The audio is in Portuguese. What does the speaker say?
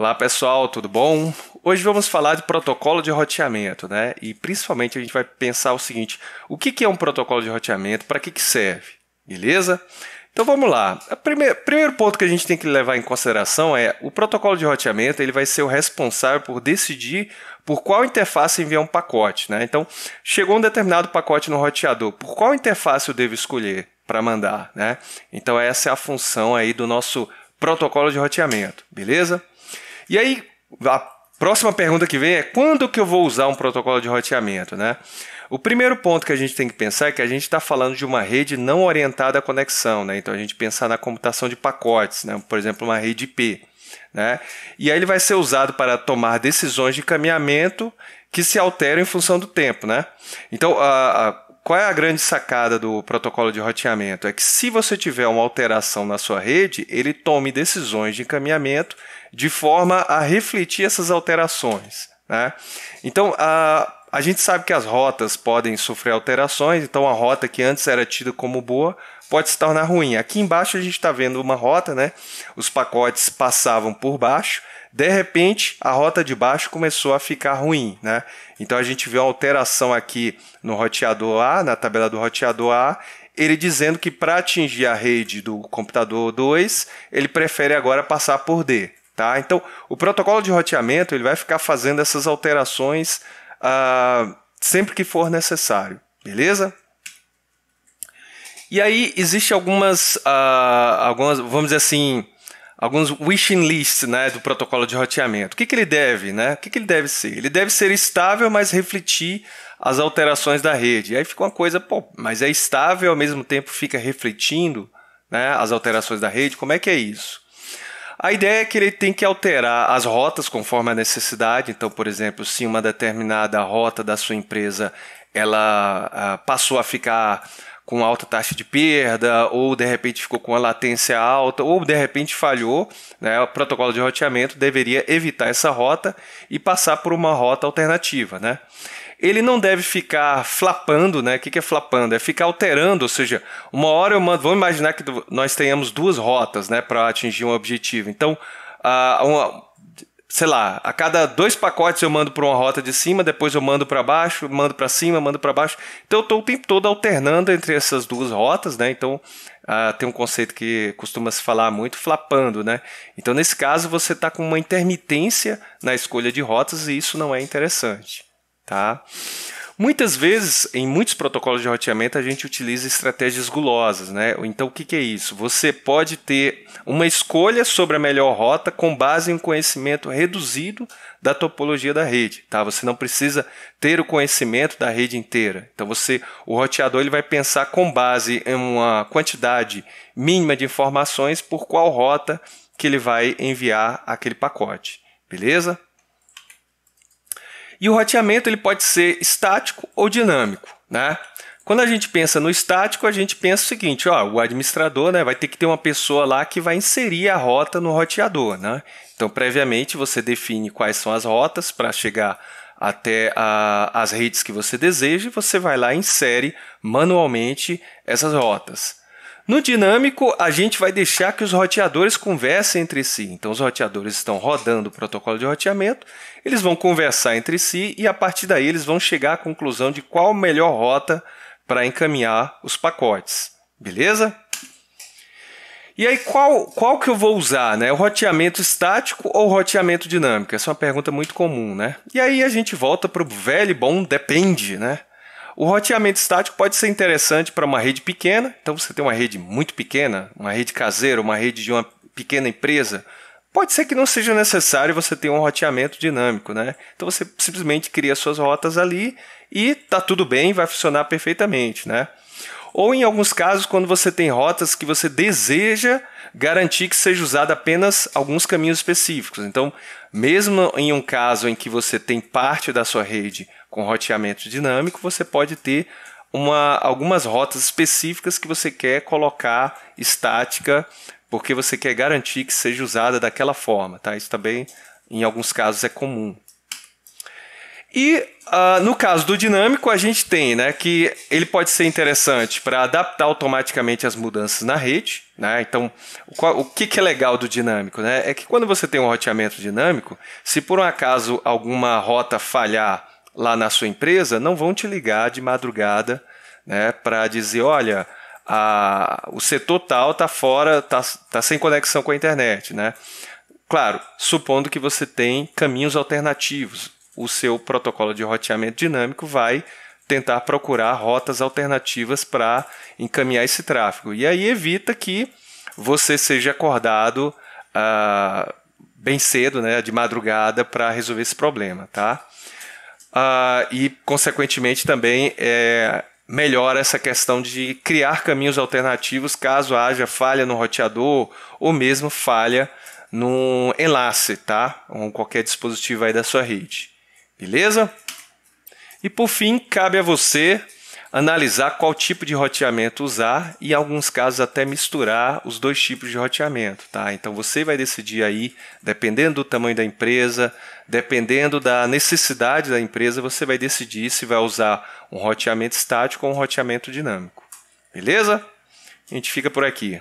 Olá pessoal, tudo bom? Hoje vamos falar de protocolo de roteamento, né? E principalmente a gente vai pensar o seguinte: o que é um protocolo de roteamento? Para que, serve? Beleza? Então vamos lá. O primeiro ponto que a gente tem que levar em consideração é o protocolo de roteamento ele vai ser o responsável por decidir por qual interface enviar um pacote. Né? Então, chegou um determinado pacote no roteador, por qual interface eu devo escolher para mandar? Né? Então essa é a função aí do nosso protocolo de roteamento, beleza? E aí, a próxima pergunta que vem é quando que eu vou usar um protocolo de roteamento, né? O primeiro ponto que a gente tem que pensar é que a gente está falando de uma rede não orientada à conexão, né? Então a gente pensar na computação de pacotes, né? Por exemplo, uma rede IP, né? E aí ele vai ser usado para tomar decisões de caminhamento que se alteram em função do tempo, né? Então, a, a qual é a grande sacada do protocolo de roteamento? É que se você tiver uma alteração na sua rede, ele tome decisões de encaminhamento de forma a refletir essas alterações. Né? Então, a a gente sabe que as rotas podem sofrer alterações, então a rota que antes era tida como boa pode se tornar ruim. Aqui embaixo a gente está vendo uma rota, né? Os pacotes passavam por baixo, de repente a rota de baixo começou a ficar ruim, né? Então a gente vê uma alteração aqui no roteador A, na tabela do roteador A, ele dizendo que para atingir a rede do computador 2, ele prefere agora passar por D, tá? Então o protocolo de roteamento ele vai ficar fazendo essas alterações uh, sempre que for necessário, beleza? E aí existe algumas, uh, algumas, vamos dizer assim, alguns wishing lists né, do protocolo de roteamento. O que, que ele deve, né? O que, que ele deve ser? Ele deve ser estável, mas refletir as alterações da rede. E aí fica uma coisa, pô, mas é estável ao mesmo tempo fica refletindo né, as alterações da rede. Como é que é isso? A ideia é que ele tem que alterar as rotas conforme a necessidade. Então, por exemplo, se uma determinada rota da sua empresa ela ah, passou a ficar com alta taxa de perda, ou de repente ficou com a latência alta, ou de repente falhou, né, o protocolo de roteamento deveria evitar essa rota e passar por uma rota alternativa. Né? ele não deve ficar flapando, né? O que, é flapando? É ficar alterando, ou seja, uma hora eu mando. Vamos imaginar que nós tenhamos duas rotas, né, para atingir um objetivo. Então, a, uma, sei lá, a cada dois pacotes eu mando para uma rota de cima, depois eu mando para baixo, mando para cima, mando para baixo. Então eu estou o tempo todo alternando entre essas duas rotas, né? Então uh, tem um conceito que costuma se falar muito, flapando, né? Então nesse caso você está com uma intermitência na escolha de rotas e isso não é interessante. Tá? Muitas vezes, em muitos protocolos de roteamento, a gente utiliza estratégias gulosas, né? Então, o que, que é isso? Você pode ter uma escolha sobre a melhor rota com base em um conhecimento reduzido da topologia da rede, tá? Você não precisa ter o conhecimento da rede inteira. Então, você, o roteador, ele vai pensar com base em uma quantidade mínima de informações por qual rota que ele vai enviar aquele pacote, beleza? E o roteamento ele pode ser estático ou dinâmico, né? Quando a gente pensa no estático, a gente pensa o seguinte, ó, o administrador né, vai ter que ter uma pessoa lá que vai inserir a rota no roteador. Né? Então, previamente, você define quais são as rotas para chegar até a, as redes que você deseja, e você vai lá e insere manualmente essas rotas. No dinâmico, a gente vai deixar que os roteadores conversem entre si. Então, os roteadores estão rodando o protocolo de roteamento, eles vão conversar entre si e a partir daí eles vão chegar à conclusão de qual a melhor rota para encaminhar os pacotes. Beleza? E aí, qual, qual que eu vou usar, né? O roteamento estático ou roteamento dinâmico? Essa é uma pergunta muito comum, né? E aí a gente volta para o velho bom depende, né? O roteamento estático pode ser interessante para uma rede pequena, então você tem uma rede muito pequena, uma rede caseira, uma rede de uma pequena empresa, Pode ser que não seja necessário você ter um roteamento dinâmico, né? Então você simplesmente cria suas rotas ali e tá tudo bem, vai funcionar perfeitamente, né? Ou em alguns casos, quando você tem rotas que você deseja garantir que seja usada apenas alguns caminhos específicos. Então, mesmo em um caso em que você tem parte da sua rede com roteamento dinâmico, você pode ter uma, algumas rotas específicas que você quer colocar estática, porque você quer garantir que seja usada daquela forma. Tá? Isso também, em alguns casos, é comum. E uh, no caso do dinâmico, a gente tem né, que ele pode ser interessante para adaptar automaticamente as mudanças na rede. Né? Então, o, qual, o que, que, é legal do dinâmico? Né? É que quando você tem um roteamento dinâmico, se por um acaso alguma rota falhar lá na sua empresa não vão te ligar de madrugada né, para dizer: olha, a, o setor tal está fora, está tá sem conexão com a internet. Né? Claro, supondo que você tem caminhos alternativos, o seu protocolo de roteamento dinâmico vai tentar procurar rotas alternativas para encaminhar esse tráfego. E aí evita que você seja acordado ah, bem cedo, né, de madrugada, para resolver esse problema, tá? uh, e, consequentemente, também é, melhora essa questão de criar caminhos alternativos caso haja falha no roteador ou mesmo falha no enlace, tá? Ou qualquer dispositivo aí da sua rede. Beleza? E por fim, cabe a você analisar qual tipo de roteamento usar e, em alguns casos, até misturar os dois tipos de roteamento. Tá? Então, você vai decidir aí, dependendo do tamanho da empresa, dependendo da necessidade da empresa, você vai decidir se vai usar um roteamento estático ou um roteamento dinâmico. Beleza? A gente fica por aqui.